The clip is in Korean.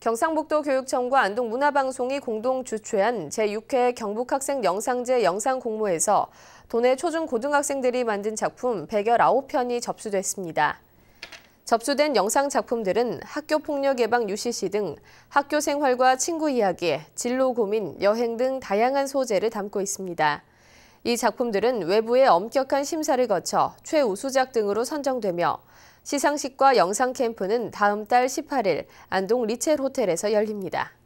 경상북도 교육청과 안동문화방송이 공동 주최한 제6회 경북학생 영상제 영상공모에서 도내 초중고등학생들이 만든 작품 119편이 접수됐습니다. 접수된 영상 작품들은 학교폭력 예방 UCC 등 학교 생활과 친구 이야기, 진로 고민, 여행 등 다양한 소재를 담고 있습니다. 이 작품들은 외부의 엄격한 심사를 거쳐 최우수작 등으로 선정되며 시상식과 영상 캠프는 다음 달 18일 안동 리첼 호텔에서 열립니다.